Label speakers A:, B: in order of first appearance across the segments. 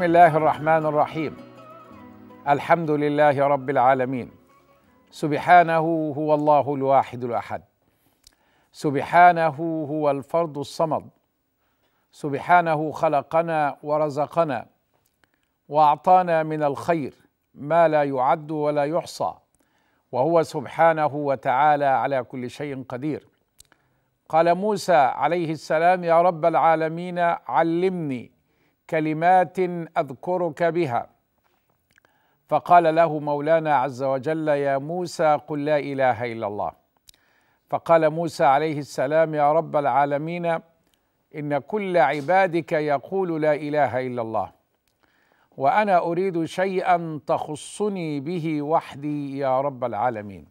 A: بسم الله الرحمن الرحيم الحمد لله رب العالمين سبحانه هو الله الواحد الاحد سبحانه هو الفرد الصمد سبحانه خلقنا ورزقنا واعطانا من الخير ما لا يعد ولا يحصى وهو سبحانه وتعالى على كل شيء قدير قال موسى عليه السلام يا رب العالمين علمني كلمات اذكرك بها فقال له مولانا عز وجل يا موسى قل لا اله الا الله فقال موسى عليه السلام يا رب العالمين ان كل عبادك يقول لا اله الا الله وانا اريد شيئا تخصني به وحدي يا رب العالمين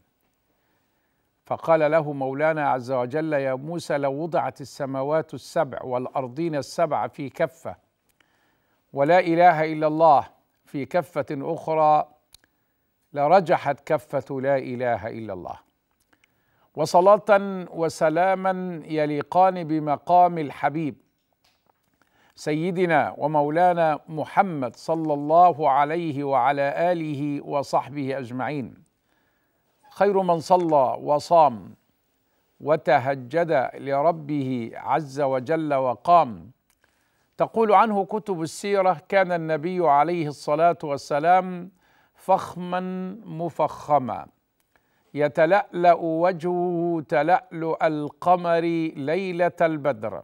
A: فقال له مولانا عز وجل يا موسى لو وضعت السماوات السبع والارضين السبع في كفه ولا اله الا الله في كفه اخرى لرجحت كفه لا اله الا الله وصلاه وسلاما يليقان بمقام الحبيب سيدنا ومولانا محمد صلى الله عليه وعلى اله وصحبه اجمعين خير من صلى وصام وتهجد لربه عز وجل وقام تقول عنه كتب السيرة كان النبي عليه الصلاة والسلام فخما مفخما يتلألأ وجهه تلألؤ القمر ليلة البدر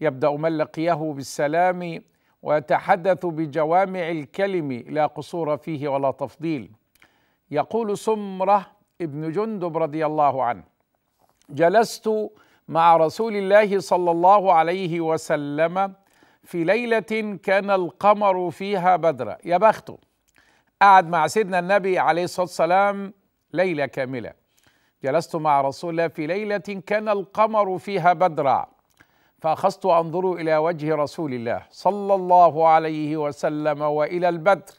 A: يبدأ من لقيه بالسلام ويتحدث بجوامع الكلم لا قصور فيه ولا تفضيل يقول سمرة ابن جندب رضي الله عنه جلست مع رسول الله صلى الله عليه وسلم في ليلة كان القمر فيها بدرا يا بخته قعد مع سيدنا النبي عليه الصلاة والسلام ليلة كاملة جلست مع رسول الله في ليلة كان القمر فيها بدرا فأخذت أنظر إلى وجه رسول الله صلى الله عليه وسلم وإلى البدر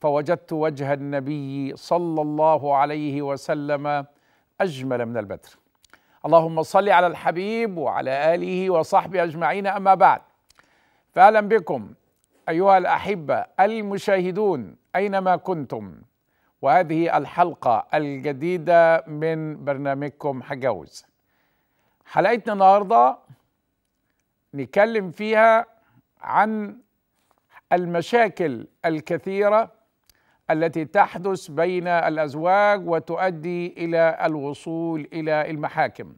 A: فوجدت وجه النبي صلى الله عليه وسلم أجمل من البدر اللهم صل على الحبيب وعلى آله وصحبه أجمعين أما بعد فأهلا بكم أيها الأحبة المشاهدون أينما كنتم وهذه الحلقة الجديدة من برنامجكم حجوز حلقتنا النهاردة نتكلم فيها عن المشاكل الكثيرة التي تحدث بين الأزواج وتؤدي إلى الوصول إلى المحاكم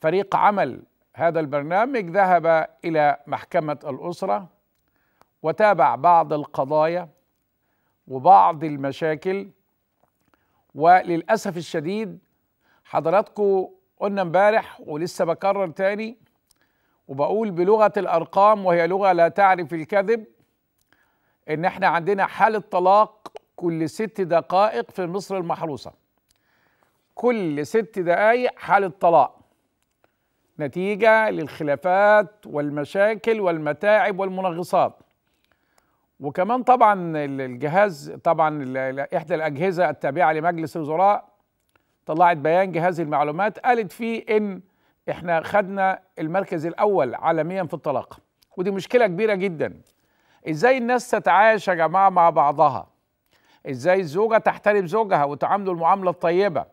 A: فريق عمل هذا البرنامج ذهب إلى محكمة الأسرة وتابع بعض القضايا وبعض المشاكل وللأسف الشديد حضراتكم قلنا امبارح ولسه بكرر تاني وبقول بلغة الأرقام وهي لغة لا تعرف الكذب إن احنا عندنا حالة طلاق كل ست دقائق في مصر المحروسة كل ست دقايق حالة طلاق نتيجه للخلافات والمشاكل والمتاعب والمنغصات وكمان طبعا الجهاز طبعا احدى الاجهزه التابعه لمجلس الوزراء طلعت بيان جهاز المعلومات قالت فيه ان احنا خدنا المركز الاول عالميا في الطلاق ودي مشكله كبيره جدا ازاي الناس تتعايش يا جماعه مع بعضها ازاي الزوجه تحترم زوجها وتعامله المعامله الطيبه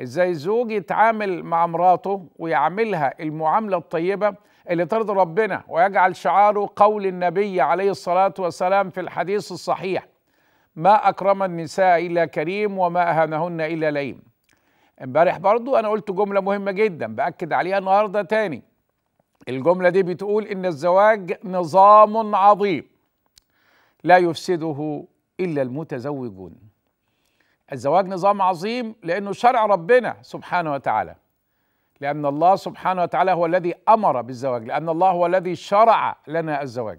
A: ازاي الزوج يتعامل مع مراته ويعاملها المعامله الطيبه اللي ترضي ربنا ويجعل شعاره قول النبي عليه الصلاه والسلام في الحديث الصحيح ما اكرم النساء الا كريم وما اهانهن الا لئيم امبارح برضو انا قلت جمله مهمه جدا باكد عليها النهارده تاني الجمله دي بتقول ان الزواج نظام عظيم لا يفسده الا المتزوجون الزواج نظام عظيم لأنه شرع ربنا سبحانه وتعالى لأن الله سبحانه وتعالى هو الذي أمر بالزواج لأن الله هو الذي شرع لنا الزواج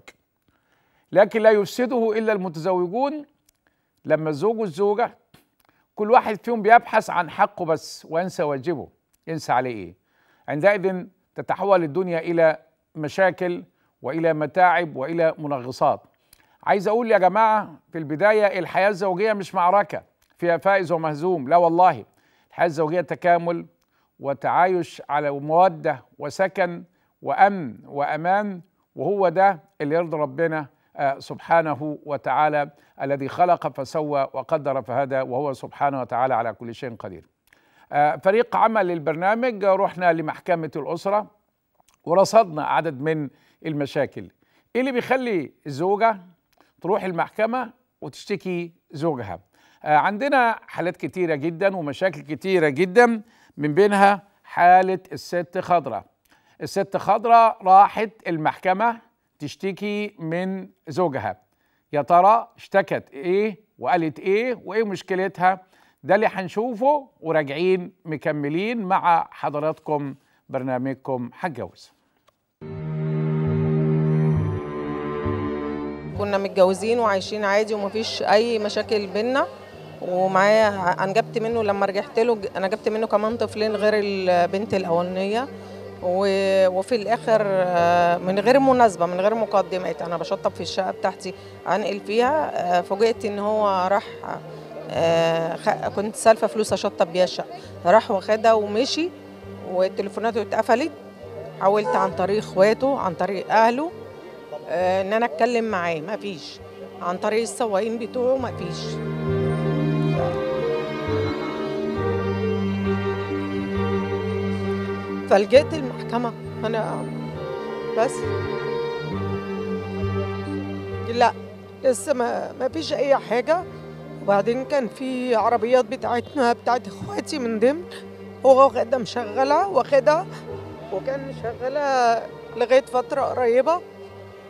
A: لكن لا يفسده إلا المتزوجون لما الزوج والزوجة كل واحد فيهم بيبحث عن حقه بس وينسى واجبه ينسى عليه إيه عندئذ تتحول الدنيا إلى مشاكل وإلى متاعب وإلى منغصات عايز أقول يا جماعة في البداية الحياة الزوجية مش معركة فيها فائز ومهزوم لا والله الحياة الزوجية تكامل وتعايش على مودة وسكن وأمن وأمان وهو ده اللي يرضي ربنا آه، سبحانه وتعالى الذي خلق فسوى وقدر فهدى وهو سبحانه وتعالى على كل شيء قدير آه، فريق عمل البرنامج رحنا لمحكمة الأسرة ورصدنا عدد من المشاكل ايه اللي بيخلي الزوجة تروح المحكمة وتشتكي زوجها آه، عندنا حالات كتيرة جدا ومشاكل كتيرة جدا من بينها حالة الست خضرة الست خضرة راحت المحكمة تشتكي من زوجها يا ترى اشتكت ايه وقالت ايه وايه مشكلتها ده اللي هنشوفه وراجعين مكملين مع حضراتكم برنامجكم هتجوز
B: كنا متجوزين وعايشين عادي ومفيش اي مشاكل بينا ومعايا انا جبت منه لما رجعت له انا جبت منه كمان طفلين غير البنت الاولانيه وفي الاخر آه، من غير مناسبه من غير مقدمات انا بشطب في الشقه بتاعتي انقل فيها آه، فوجئت ان هو راح آه، كنت سالفه فلوس اشطب بيها الشقه راح واخدها ومشي وتليفوناته اتقفلت حاولت عن طريق اخواته عن طريق اهله ان انا اتكلم معاه مفيش عن طريق السواقين بتوعه مفيش فلجأت المحكمة أنا بس لا لسه ما, ما فيش أي حاجة وبعدين كان في عربيات بتاعتنا بتاعت إخواتي من ضمن هو واخدها مشغلة واخدها وكان مشغلها لغاية فترة قريبة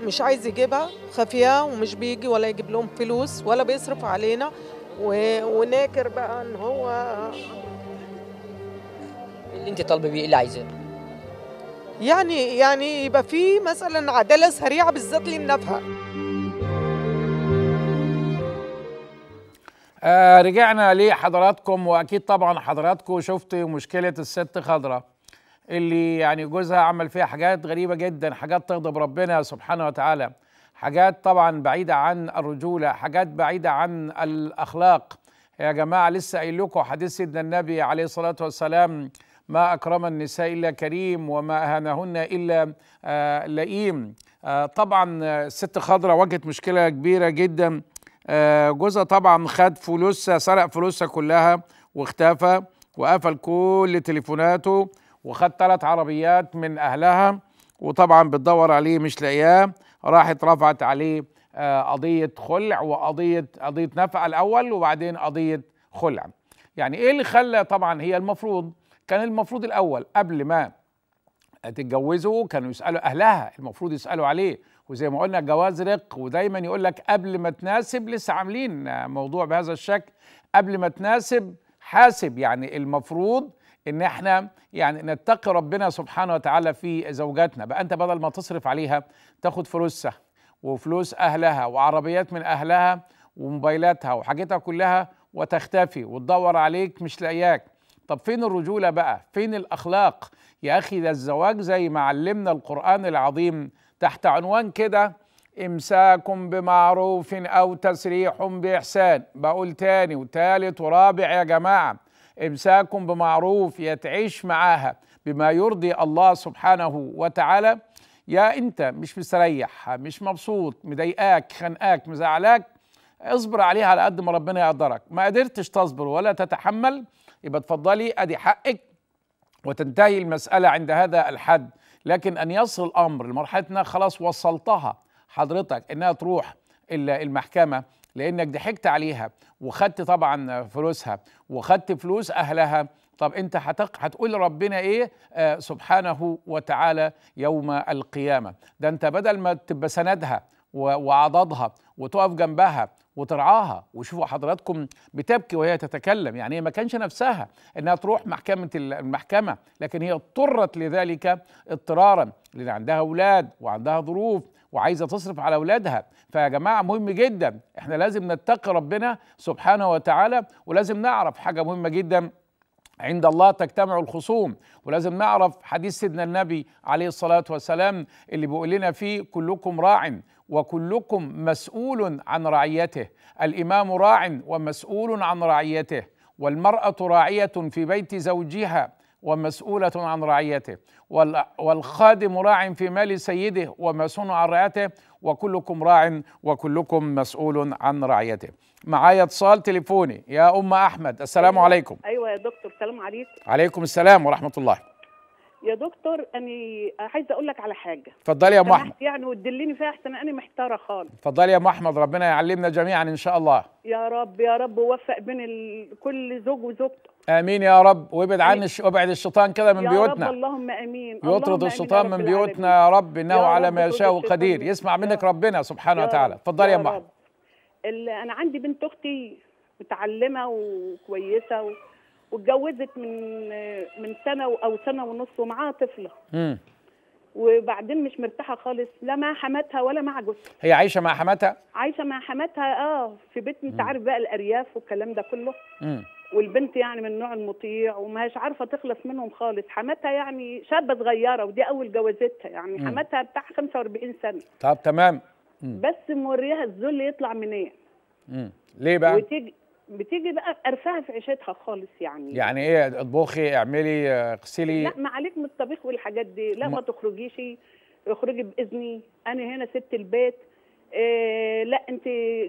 B: مش عايز يجيبها خافية ومش بيجي ولا يجيب لهم فلوس ولا بيصرف علينا و... وناكر بقى ان هو اللي انت طالبه بيه إيه اللي عايزاه يعني يعني يبقى في مثلا عداله سريعه بالذات اللي
A: منافها آه رجعنا لحضراتكم واكيد طبعا حضراتكم شفتوا مشكله الست خضراء اللي يعني جوزها عمل فيها حاجات غريبه جدا حاجات تغضب ربنا سبحانه وتعالى حاجات طبعا بعيده عن الرجوله حاجات بعيده عن الاخلاق يا جماعه لسه قايل لكم حديث سيدنا النبي عليه الصلاه والسلام ما أكرم النساء إلا كريم وما أهانهن إلا آه، لئيم آه، طبعا الست آه، خضراء واجهت مشكلة كبيرة جدا جوزها طبعا خد فلوسها سرق فلوسها كلها واختفى وقفل كل تليفوناته وخد ثلاث عربيات من أهلها وطبعا بتدور عليه مش لاقياه راحت رفعت عليه قضية خلع وقضية قضية نفقة الأول وبعدين قضية خلع يعني إيه اللي خلى طبعا هي المفروض كان المفروض الاول قبل ما تتجوزوا كانوا يسالوا اهلها المفروض يسالوا عليه وزي ما قلنا جواز رق ودايما يقول لك قبل ما تناسب لسه عاملين موضوع بهذا الشكل قبل ما تناسب حاسب يعني المفروض ان احنا يعني نتقي ربنا سبحانه وتعالى في زوجاتنا بقى انت بدل ما تصرف عليها تاخد فلوسها وفلوس اهلها وعربيات من اهلها وموبايلاتها وحاجتها كلها وتختفي وتدور عليك مش لاقياك طب فين الرجولة بقى فين الأخلاق يا أخي ده الزواج زي ما علمنا القرآن العظيم تحت عنوان كده إمساك بمعروف أو تسريح بإحسان بقول تاني وتالت ورابع يا جماعة إمساك بمعروف يتعيش معاها بما يرضي الله سبحانه وتعالى يا أنت مش مستريح مش مبسوط مضايقاك خانقاك مزعلاك اصبر عليها على قد ما ربنا يقدرك ما قدرتش تصبر ولا تتحمل يبقى اتفضلي ادي حقك وتنتهي المساله عند هذا الحد لكن ان يصل الامر لمرحله خلاص وصلتها حضرتك انها تروح المحكمه لانك ضحكت عليها وخدت طبعا فلوسها وخدت فلوس اهلها طب انت هتق... هتقول ربنا ايه آه سبحانه وتعالى يوم القيامه ده انت بدل ما تبقى سندها وعضدها وتقف جنبها وترعاها وشوفوا حضراتكم بتبكي وهي تتكلم يعني هي ما كانش نفسها انها تروح محكمه المحكمه لكن هي اضطرت لذلك اضطرارا لان عندها اولاد وعندها ظروف وعايزه تصرف على اولادها فيا جماعه مهم جدا احنا لازم نتقي ربنا سبحانه وتعالى ولازم نعرف حاجه مهمه جدا عند الله تجتمع الخصوم ولازم نعرف حديث سيدنا النبي عليه الصلاة والسلام اللي بيقول لنا فيه كلكم راع وكلكم مسؤول عن رعيته الامام راع ومسؤول عن رعيته والمراه راعيه في بيت زوجها ومسؤولة عن رعيته والخادم راع في مال سيده ومسؤول عن رعيته وكلكم راع وكلكم مسؤول عن رعيته معايا اتصال تليفوني يا أم أحمد السلام عليكم
B: أيوة يا دكتور السلام عليكم
A: عليكم السلام ورحمة الله
B: يا دكتور انا عايزه اقول لك على حاجه
A: اتفضلي يا ام احمد
B: يعني وتدلني فيها احسن انا محتاره خالص
A: اتفضلي يا ام احمد ربنا يعلمنا جميعا ان شاء الله
B: يا رب يا رب ووفق بين ال... كل زوج وزوجته
A: امين يا رب وابعد عن وابعد الشيطان كده من يا بيوتنا يا رب
B: اللهم امين يطرد الشيطان من بيوتنا
A: يا رب انه على ما يشاء قدير يسمع منك ربنا سبحانه وتعالى اتفضلي يا ام احمد
B: انا عندي بنت اختي متعلمه وكويسه و... واتجوزت من من سنه او سنه ونص ومعاها طفله امم وبعدين مش مرتاحه خالص لا مع حماتها ولا مع جوزها
A: هي عايشه مع حماتها
B: عايشه مع حماتها اه في بيت انت عارف بقى الارياف والكلام ده كله امم والبنت يعني من نوع المطيع ومش عارفه تخلص منهم خالص حماتها يعني شابه صغيره ودي اول جوازتها يعني حماتها بتاع 45 سنه
A: طب تمام مم.
B: بس موريها الذل يطلع منين
A: إيه؟ ليه بقى وتيجي
B: بتيجي بقى قرفها في عيشتها خالص يعني
A: يعني ايه اطبخي اعملي اغسلي لا ما
B: عليك من الطبيخ والحاجات دي لا ما, ما تخرجيش اخرجي باذني انا هنا ست البيت إيه، لا انت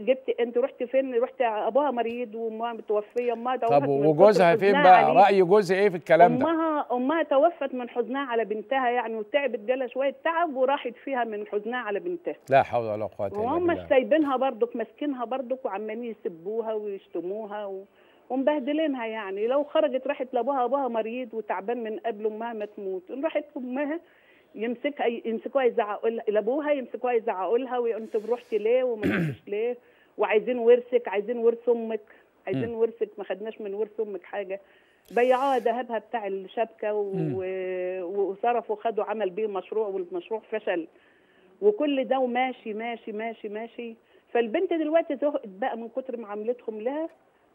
B: جبت انت رحت فين رحت ابوها مريض وامها متوفيه امها توفت طب وجوزها فين بقى راي
A: جوزها ايه في الكلام ده
B: امها امها توفت من حزنها على بنتها يعني وتعبت جالها شويه تعب وراحت فيها من حزنها على بنتها
A: لا حول ولا قوه الا بالله وهم
B: سايبينها برضك ماسكينها برضك وعمالين يسبوها ويشتموها و... ومبهدلينها يعني لو خرجت راحت لابوها ابوها مريض وتعبان من قبل امها ما تموت راحت امها يمسكها يمسكوها يزعقوا لابوها يمسكوها يزعقوا لها ويقولوا انت بروحتي ليه وما رحتيش ليه وعايزين ورثك عايزين ورث امك
A: عايزين ورثك
B: ما خدناش من ورث امك حاجه بيعوها ذهبها بتاع الشبكه و... وصرفوا خدوا عمل بيه مشروع والمشروع فشل وكل ده وماشي ماشي ماشي ماشي فالبنت دلوقتي زهقت بقى من كتر معاملتهم لها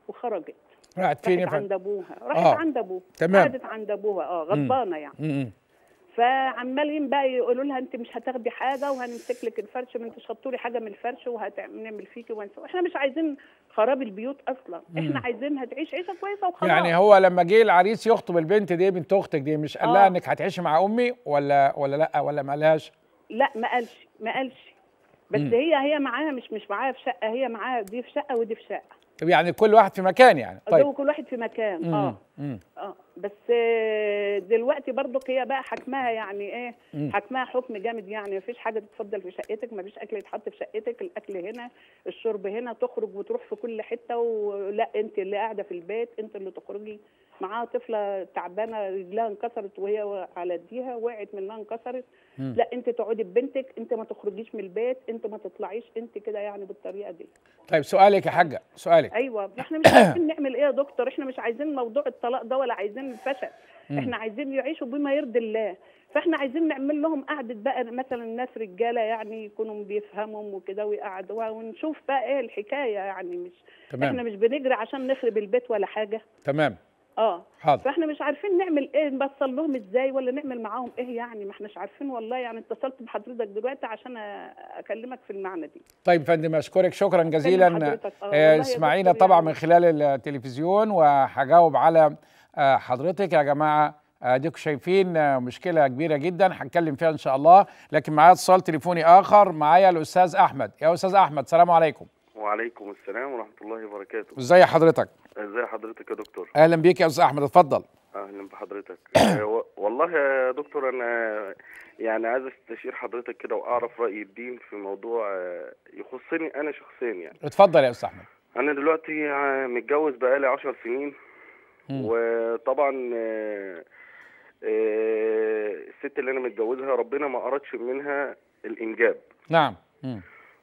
B: وخرجت
A: راحت فين راحت عند
B: ابوها راحت آه. عند ابوها تمام قعدت عند ابوها اه غضبانه يعني مم. فعمالين بقى يقولوا لها انت مش هتاخدي حاجه وهنمسك لك الفرش ما انتش لي حاجه من الفرش وهنعمل فيكي وهنس... احنا مش عايزين خراب البيوت اصلا احنا عايزينها تعيش عيشه كويسه وخلاص يعني
A: هو لما جه العريس يخطب البنت دي بنت اختك دي مش قال لها آه. انك هتعيشي مع امي ولا ولا لا ولا ما قالهاش
B: لا ما قالش ما قالش بس مم. هي هي معاها مش مش معاها في شقه هي معاها دي في شقه ودي في شقه
A: يعني كل واحد في مكان يعني طيب
B: كل واحد في مكان مم. اه مم. اه بس آه، دلوقتي برضك هي بقى حكمها يعني ايه حكمها حكم جامد يعني مفيش حاجه تتفضل في شقتك مفيش اكل يتحط في شقتك الاكل هنا الشرب هنا تخرج وتروح في كل حته ولا انت اللي قاعده في البيت انت اللي تخرجي معاها طفله تعبانه رجلها انكسرت وهي على ايديها وقعت منها انكسرت لا انت تقعدي ببنتك انت ما تخرجيش من البيت انت ما تطلعيش انت كده يعني بالطريقه دي
A: طيب سؤالك يا حاجه سؤالك
B: ايوه احنا مش عايزين نعمل ايه يا دكتور احنا مش عايزين موضوع الطلاق ده ولا عايزين الفشل احنا عايزين يعيشوا بما يرضي الله فاحنا عايزين نعمل لهم قعده بقى مثلا الناس رجاله يعني يكونوا بيفهمهم وكده ويقعدوها ونشوف بقى ايه الحكايه يعني مش تمام. احنا مش بنجري عشان نخرب البيت ولا حاجه تمام اه حاضر فاحنا مش عارفين نعمل ايه نوصل لهم ازاي ولا نعمل معاهم ايه يعني ما احناش عارفين والله يعني اتصلت بحضرتك دلوقتي عشان اكلمك في المعنى دي
A: طيب فندم اشكرك شكرا جزيلا آه, آه، اسمعينا يعني طبعا يعني. من خلال التلفزيون وهجاوب على آه، حضرتك يا جماعه آه، اديكم شايفين مشكله كبيره جدا هنتكلم فيها ان شاء الله لكن معايا اتصال تليفوني اخر معايا الاستاذ احمد يا استاذ احمد سلام عليكم
C: وعليكم السلام ورحمه الله وبركاته ازي حضرتك ازي حضرتك يا دكتور
A: اهلا بيك يا استاذ احمد اتفضل
C: اهلا بحضرتك آه، والله يا دكتور انا يعني عايز استشير حضرتك كده واعرف راي الدين في موضوع آه، يخصني انا شخصيا يعني
A: اتفضل يا استاذ احمد
C: انا دلوقتي آه، متجوز بقالي 10 سنين وطبعا الست اللي انا متجوزها ربنا ما اردش منها الانجاب
A: نعم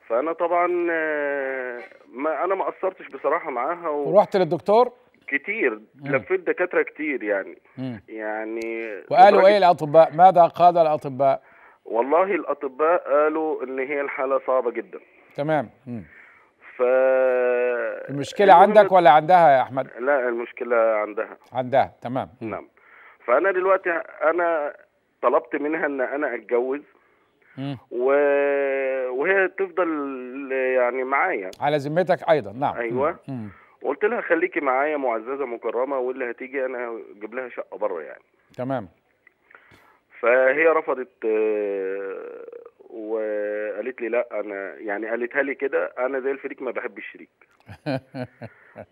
A: فانا طبعا
C: آه، ما انا ما قصرتش بصراحه معاها و... ورحت للدكتور كتير لفيت دكاتره كتير يعني مم. يعني وقالوا ايه
A: الاطباء ماذا قال الاطباء
C: والله الاطباء قالوا ان هي الحاله صعبه
A: جدا تمام مم.
C: ف المشكله عندك ولا
A: عندها يا احمد
C: لا المشكله عندها
A: عندها تمام نعم
C: فانا دلوقتي انا طلبت منها ان انا اتجوز و... وهي تفضل يعني معايا
A: على ذمتك ايضا نعم ايوه مم.
C: لها خليكي معايا معززه مكرمه واللي هتيجي انا اجيب لها شقه بره يعني تمام فهي رفضت آه، وقالت لي لا انا يعني قالتها لي كده انا زي الفريق ما بحبش الشريك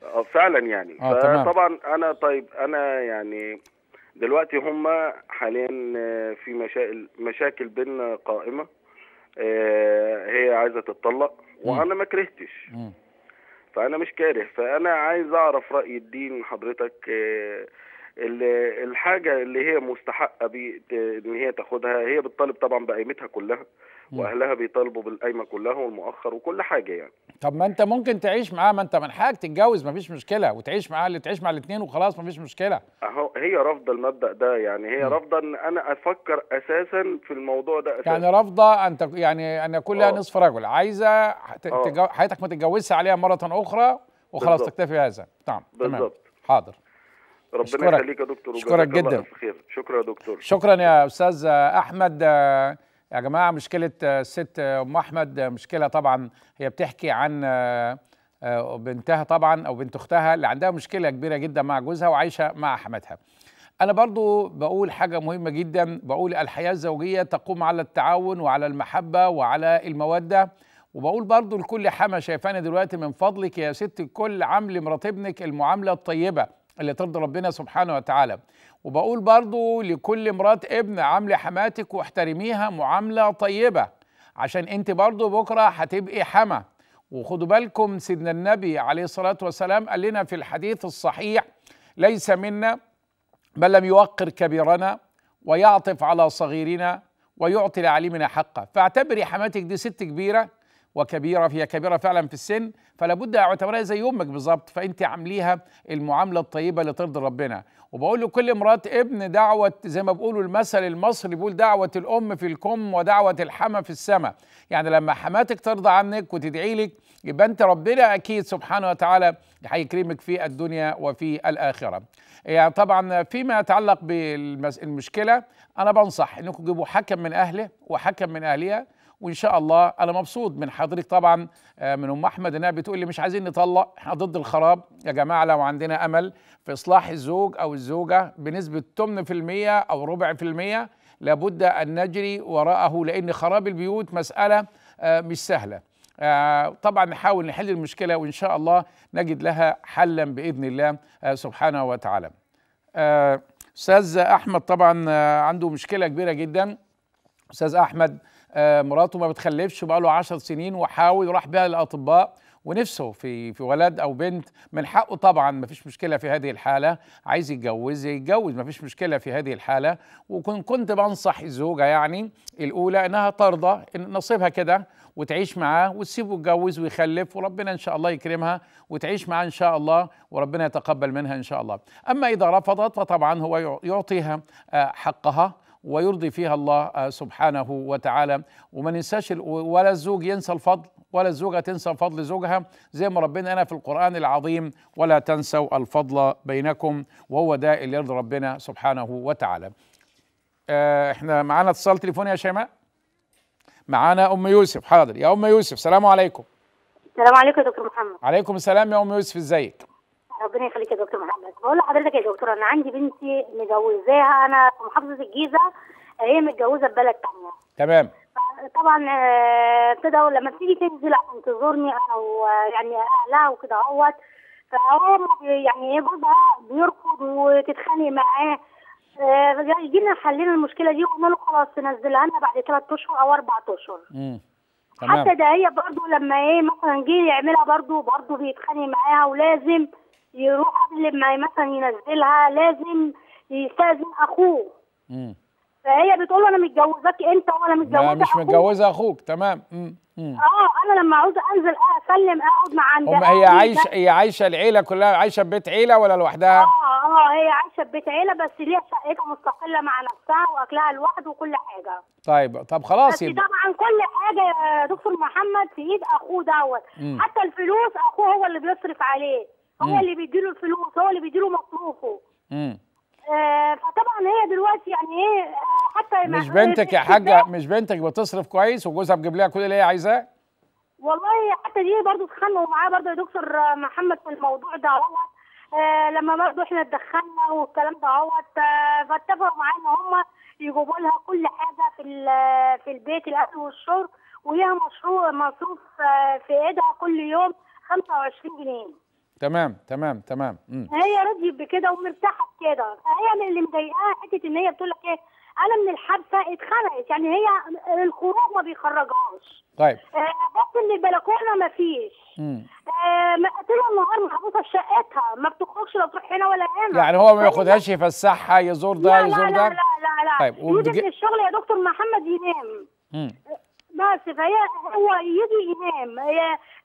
C: آه، فعلا يعني آه فطبعا انا طيب انا يعني دلوقتي هم حاليا آه، في مشاكل مشاكل قائمه آه، هي عايزه تتطلق وانا ما كرهتش فانا مش كاره فانا عايز اعرف راي الدين حضرتك آه، الحاجه اللي هي مستحقه ان هي تاخدها هي بتطالب طبعا بقيمتها كلها واهلها بيطالبوا بالقايمه كلها والمؤخر وكل حاجه يعني
A: طب ما انت ممكن تعيش معاه ما انت من حقك تتجوز ما فيش مشكله وتعيش معاه اللي تعيش مع الاثنين وخلاص ما فيش مشكله
C: اهو هي رافضه المبدا ده يعني هي رافضه ان انا افكر اساسا في الموضوع ده أساساً. يعني
A: رافضه ان يعني ان يكون لها آه. نصف رجل عايزه آه. تجو... حياتك ما تتجوزش عليها مره اخرى وخلاص بالزبط. تكتفي هذا نعم تمام حاضر
C: ربنا يخليك يا دكتور اشكرك جدا خير شكرا يا دكتور شكرا
A: يا استاذ احمد يا جماعه مشكله الست ام احمد مشكله طبعا هي بتحكي عن آه، بنتها طبعا او بنت اختها اللي عندها مشكله كبيره جدا مع جوزها وعايشه مع حماتها انا برضو بقول حاجه مهمه جدا بقول الحياه الزوجيه تقوم على التعاون وعلى المحبه وعلى الموده وبقول برضو لكل حما شايفاني دلوقتي من فضلك يا ست الكل عاملي مرات ابنك المعامله الطيبه اللي ترضى ربنا سبحانه وتعالى وبقول برضو لكل مرات ابن عاملة حماتك واحترميها معاملة طيبة عشان انت برضو بكرة هتبقي حما وخدوا بالكم سيدنا النبي عليه الصلاة والسلام قال لنا في الحديث الصحيح ليس منا من لم يوقر كبيرنا ويعطف على صغيرنا ويعطي لعليمنا حقه فاعتبري حماتك دي ست كبيرة وكبيره فهي كبيره فعلا في السن فلا بد اعتبرها زي امك بالظبط فانت عامليها المعامله الطيبه اللي ترضي ربنا وبقول لكل مرات ابن دعوه زي ما بيقولوا المثل المصري بيقول دعوه الام في الكم ودعوه الحما في السماء يعني لما حماتك ترضى عنك وتدعي لك يبقى انت ربنا اكيد سبحانه وتعالى هيكرمك في الدنيا وفي الاخره يعني طبعا فيما يتعلق بالمشكله انا بنصح انكم تجيبوا حكم من اهله وحكم من اهلها وان شاء الله انا مبسوط من حضرتك طبعا آه، من ام احمد انها بتقول لي مش عايزين نطلق احنا ضد الخراب يا جماعه لو عندنا امل في اصلاح الزوج او الزوجه بنسبه 8% او ربع في المية لابد ان نجري وراءه لان خراب البيوت مساله آه، مش سهله آه، طبعا نحاول نحل المشكله وان شاء الله نجد لها حلا باذن الله سبحانه وتعالى استاذ احمد طبعا عنده مشكله كبيره جدا استاذ احمد آه، مراته ما بتخلفش بقى له 10 سنين وحاول وراح بيها للاطباء ونفسه في في ولد او بنت من حقه طبعا ما فيش مشكله في هذه الحاله عايز يتجوز يتجوز ما فيش مشكله في هذه الحاله وكنت كنت بنصح الزوجه يعني الاولى انها ترضى إن نصيبها كده وتعيش معاه وتسيبه يتجوز ويخلف وربنا ان شاء الله يكرمها وتعيش معاه ان شاء الله وربنا يتقبل منها ان شاء الله اما اذا رفضت فطبعا هو يعطيها آه، حقها ويرضي فيها الله آه، سبحانه وتعالى وما ننساش ولا الزوج ينسى الفضل ولا الزوجة تنسى فضل زوجها زي ما ربنا أنا في القرآن العظيم ولا تنسوا الفضل بينكم وهو ده اللي يرضي ربنا سبحانه وتعالى آه، احنا معانا اتصال تليفوني يا شيماء معانا ام يوسف حاضر يا ام يوسف سلام عليكم
D: السلام عليكم يا دكتور محمد
A: عليكم السلام يا ام يوسف ازيك
D: ربنا يخليك يا دكتور محمد بقول لحضرتك يا دكتور انا عندي بنتي مجوزاها انا في محافظه الجيزه هي متجوزه في بلد ثانيه تمام طبعا آه، ابتدى لما بتيجي تنزل عشان تزورني انا ويعني اهلها وكده اهوت فهو يعني جوزها إيه، بيركض وتتخانق معاه آه جينا حلينا المشكله دي وقلنا له خلاص تنزلها لنا بعد ثلاث اشهر او اربع اشهر حتى ده هي برضه لما ايه مثلا جه يعملها برضه برضه بيتخانق معاها ولازم يروح قبل ما مثلا ينزلها لازم يستاذن اخوه امم فهي بتقول له انا متجوزاك انت وانا متجوزه مش متجوزه
A: اخوك تمام امم اه
D: انا لما عاوز انزل اسلم اقعد مع عند هم هي عايشه
A: هي عايشه العيله كلها عايشه ببيت عيله ولا لوحدها؟ اه
D: اه هي عايشه ببيت عيله بس ليها شقتها مستقله مع نفسها واكلها لوحده وكل حاجه.
A: طيب طب خلاص بس يبقى.
D: طبعا كل حاجه يا دكتور محمد في ايد اخوه دوت حتى الفلوس اخوه هو اللي بيصرف عليه. هو اللي بيديله الفلوس هو اللي بيديله مصروفه امم فطبعا هي دلوقتي يعني ايه آه، حتى مش بنتك يا حاجه
A: مش بنتك بتصرف كويس وجوزها بيجيب لها كل اللي هي عايزاه
D: والله حتى دي برضه اتخانقوا معاه برضه يا دكتور محمد في الموضوع ده اهوت آه، لما برضه احنا اتدخلنا والكلام ده اهوت فاتفقوا معاه ان هم يجيبوا لها كل حاجه في في البيت الاكل والشرب وليها مشروع مصروف في ايدها كل يوم 25 جنيه
A: تمام تمام تمام مم.
D: هي راضيه بكده ومرتاحه بكده هي من اللي مضايقاها حته ان هي بتقول لك ايه انا من الحادثه اتخنقت يعني هي الخروج ما بيخرجهاش طيب آه، بس من البلكونه ما فيش آه طول النهار محبوسه في شقتها ما بتخرجش لا تروح هنا ولا هنا يعني هو ما ياخدهاش
A: يفسحها يزور ده لا يزور ده لا لا لا
D: لا, لا. طيب وبتج... يوجد الشغل يا دكتور محمد ينام بس فهي هو يجي ينام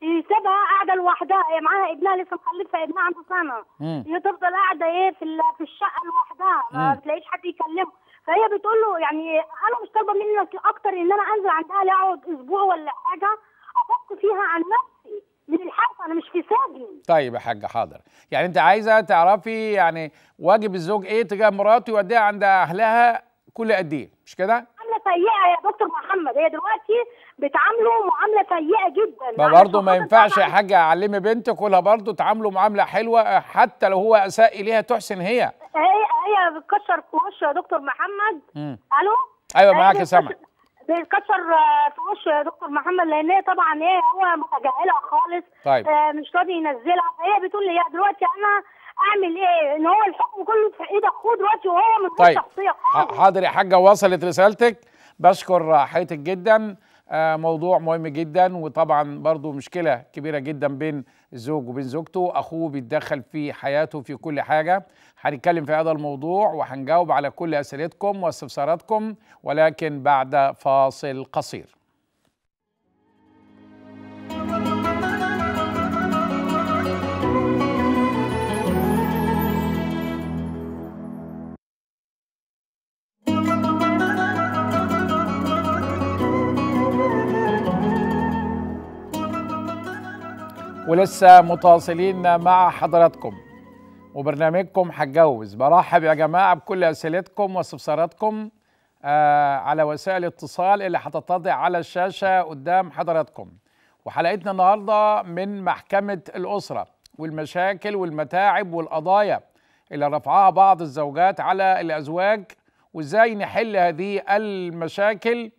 D: يسيبها قاعده لوحدها معاها ابنها لسه مخلفها ابنها عنده سنه هي تفضل قاعده ايه في في الشقه لوحدها ما بتلاقيش حد يكلمها فهي بتقول له يعني انا مش طالبه منك اكتر ان انا انزل عند اهلي اقعد اسبوع ولا حاجه افك فيها عن نفسي من الحرف انا مش في سجن
A: طيب يا حاجه حاضر يعني انت عايزه تعرفي يعني واجب الزوج ايه تجاه مراته يوديها عند اهلها كل قد ايه مش كده؟
D: سيئه يا دكتور محمد هي دلوقتي بتعامله معامله سيئه جدا ما برضه ما
A: ينفعش يا حاجه علمي بنتك ولا برضه تعامله معامله حلوه حتى لو هو اساء اليها تحسن هي
D: هي هي بتكشر في وشه يا دكتور محمد الو
A: ايوه معاك يا سامع
D: بتكسر في يا دكتور محمد لان هي طبعا ايه هو متجاهلها خالص طيب. آه مش راضي ينزلها فهي بتقول لي دلوقتي انا اعمل ايه ان هو الحكم كله في ايد اخوه دلوقتي وهو من طيب. شخصيه
A: خالص حاضر يا حاجه وصلت رسالتك بشكر حياتك جدا آه، موضوع مهم جدا وطبعا برضو مشكلة كبيرة جدا بين الزوج وبين زوجته أخوه بيتدخل في حياته في كل حاجة هنتكلم في هذا الموضوع وهنجاوب على كل أسئلتكم واستفساراتكم ولكن بعد فاصل قصير ولسه متواصلين مع حضراتكم وبرنامجكم هتجوز برحب يا جماعه بكل اسئلتكم واستفساراتكم آه على وسائل الاتصال اللي هتتضع على الشاشه قدام حضراتكم وحلقتنا النهارده من محكمه الاسره والمشاكل والمتاعب والقضايا اللي رفعها بعض الزوجات على الازواج وازاي نحل هذه المشاكل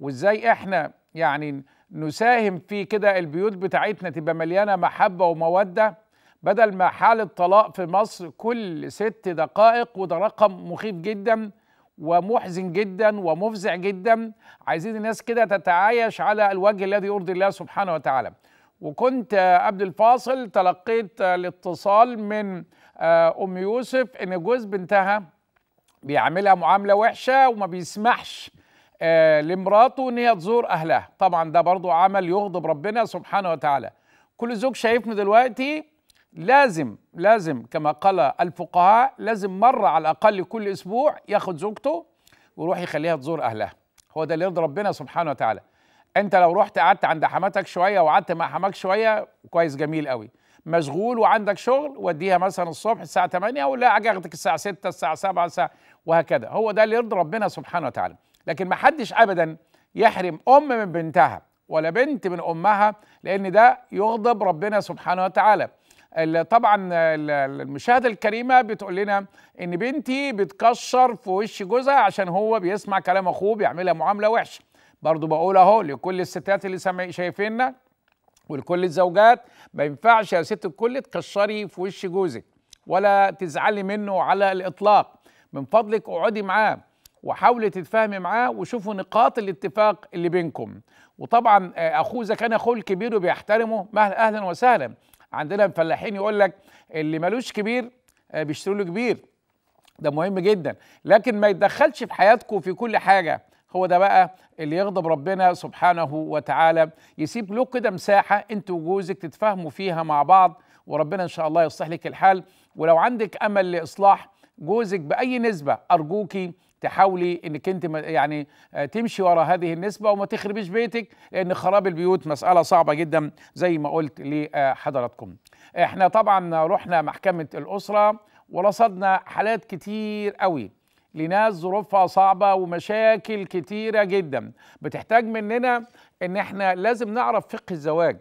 A: وازاي احنا يعني نساهم في كده البيوت بتاعتنا تبقى مليانه محبه وموده بدل ما حاله طلاق في مصر كل ست دقائق وده رقم مخيف جدا ومحزن جدا ومفزع جدا عايزين الناس كده تتعايش على الوجه الذي يرضي الله سبحانه وتعالى وكنت قبل الفاصل تلقيت الاتصال من آه، ام يوسف ان جوز بنتها بيعاملها معامله وحشه وما بيسمحش آه، لمراته ان هي تزور اهلها طبعا ده برضو عمل يغضب ربنا سبحانه وتعالى كل زوج شايفنا دلوقتي لازم لازم كما قال الفقهاء لازم مره على الاقل كل اسبوع ياخد زوجته ويروح يخليها تزور اهلها هو ده اللي يرضي ربنا سبحانه وتعالى انت لو رحت قعدت عند حماتك شويه وقعدت مع حماك شويه كويس جميل قوي مشغول وعندك شغل وديها مثلا الصبح الساعه 8 ولا اجي اخدك الساعه 6 الساعه 7 الساعه وهكذا هو ده اللي يرضي ربنا سبحانه وتعالى لكن ما حدش ابدا يحرم ام من بنتها ولا بنت من امها لان ده يغضب ربنا سبحانه وتعالى طبعا المشاهده الكريمه بتقول لنا ان بنتي بتكشر في وش جوزها عشان هو بيسمع كلام اخوه بيعملها معامله وحشه برضو بقول اهو لكل الستات اللي شايفيننا ولكل الزوجات ما ينفعش يا ست الكل تكشري في وش جوزك ولا تزعلي منه على الاطلاق من فضلك اقعدي معاه وحاولي تتفاهمي معاه وشوفوا نقاط الاتفاق اللي بينكم وطبعا آه، اخوه اذا كان اخوه الكبير وبيحترمه اهلا وسهلا عندنا الفلاحين يقول لك اللي مالوش كبير آه، بيشتروا له كبير ده مهم جدا لكن ما يتدخلش في حياتكم في كل حاجه هو ده بقى اللي يغضب ربنا سبحانه وتعالى يسيب له كده مساحه انت وجوزك تتفاهموا فيها مع بعض وربنا ان شاء الله يصلح لك الحال ولو عندك امل لاصلاح جوزك باي نسبه ارجوكي تحاولي انك انت يعني آه، تمشي ورا هذه النسبه وما تخربيش بيتك لان خراب البيوت مساله صعبه جدا زي ما قلت لحضراتكم احنا طبعا رحنا محكمه الاسره ورصدنا حالات كتير قوي لناس ظروفها صعبه ومشاكل كتيره جدا بتحتاج مننا ان احنا لازم نعرف فقه الزواج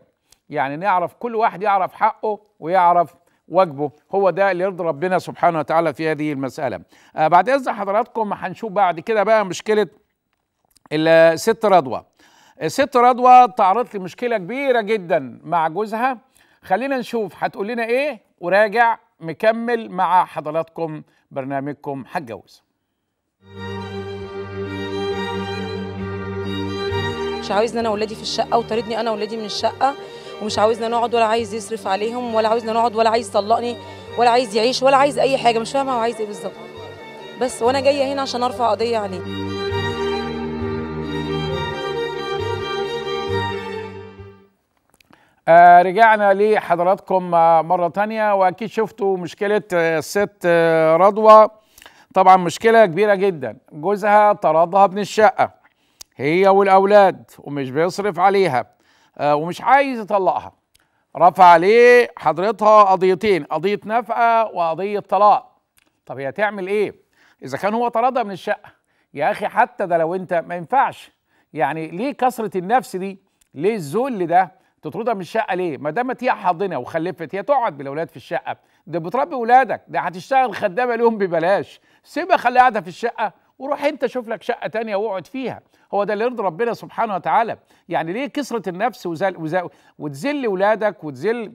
A: يعني نعرف كل واحد يعرف حقه ويعرف واجبه هو ده اللي يرضي ربنا سبحانه وتعالى في هذه المسألة آه بعد إذن حضراتكم هنشوف بعد كده بقى مشكلة الست رضوى الست رضوى تعرضت لمشكلة كبيرة جدا مع جوزها خلينا نشوف هتقول لنا إيه وراجع مكمل مع حضراتكم برنامجكم هتجوز
D: مش عاوز ان انا ولادي في الشقه وطاردني انا واولادي من الشقه ومش عاوزنا نقعد ولا عايز يصرف عليهم ولا عاوزنا نقعد ولا عايز يطلقني ولا عايز يعيش ولا عايز اي حاجه مش فاهمه هو عايز ايه بالظبط بس وانا جايه هنا عشان ارفع قضيه عليه
A: آه، رجعنا لحضراتكم آه، مرة تانية وأكيد شفتوا مشكلة الست آه، رضوى طبعا مشكلة كبيرة جدا جوزها طردها من الشقة هي والأولاد ومش بيصرف عليها آه، ومش عايز يطلقها رفع عليه حضرتها قضيتين قضية نفقة وقضية طلاق طب هي تعمل ايه اذا كان هو طردها من الشقة يا اخي حتى ده لو انت ما ينفعش يعني ليه كثرة النفس دي ليه الذل ده تطردها من الشقه ليه؟ ما دامت هي حاضنه وخلفت هي تقعد بالاولاد في الشقه، ده بتربي اولادك، ده هتشتغل خدامه لهم ببلاش، سيبها خليها قاعده في الشقه وروح انت شوف لك شقه تانية واقعد فيها هو ده اللي يرضي ربنا سبحانه وتعالى يعني ليه كسرة النفس وزل وزل وتذل اولادك وتذل